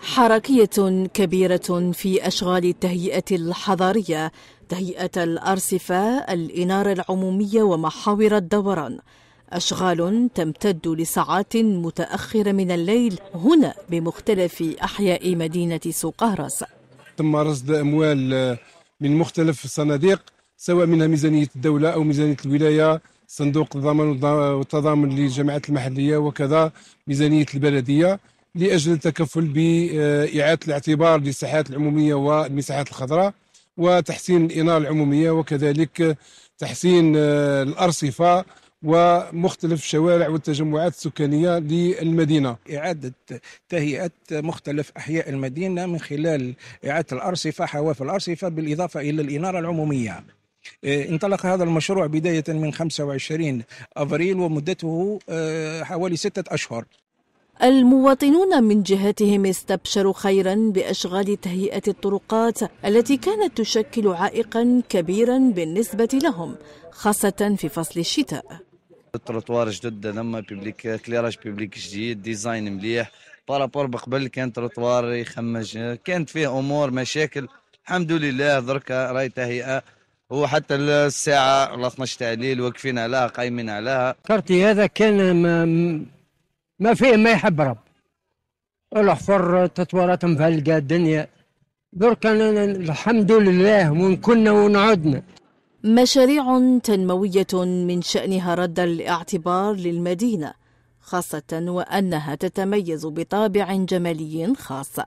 حركية كبيرة في أشغال التهيئة الحضارية تهيئة الأرصفة الإنارة العمومية ومحاور الدوران أشغال تمتد لساعات متأخرة من الليل هنا بمختلف أحياء مدينة سوق تم رصد أموال من مختلف الصناديق سواء منها ميزانية الدولة أو ميزانية الولاية صندوق الضمان والتضامن للجماعات المحلية وكذا ميزانية البلدية لاجل التكفل باعاده الاعتبار للساحات العموميه والمساحات الخضراء وتحسين الاناره العموميه وكذلك تحسين آه، الارصفه ومختلف الشوارع والتجمعات السكانيه للمدينه. اعاده تهيئه مختلف احياء المدينه من خلال اعاده الارصفه حواف الارصفه بالاضافه الى الاناره العموميه. آه، انطلق هذا المشروع بداية من 25 أبريل ومدته آه، حوالي ستة أشهر المواطنون من جهتهم استبشروا خيرا باشغال تهيئه الطرقات التي كانت تشكل عائقا كبيرا بالنسبه لهم خاصه في فصل الشتاء التروتوار جدد لما بيبليك كليراج بيبليك جديد ديزاين مليح بارابور بقبل كان تروتوار يخمج كانت فيه امور مشاكل الحمد لله دركا راهي تهيئه هو حتى الساعه 12 تاع الليل واقفين عليها قايمين عليها كارتي هذا كان ما فيه ما يحب رب الحفر تطورات مفلقة الدنيا درك الحمد لله وإن كنا ونعدنا مشاريع تنموية من شأنها رد الاعتبار للمدينة خاصة وأنها تتميز بطابع جمالي خاص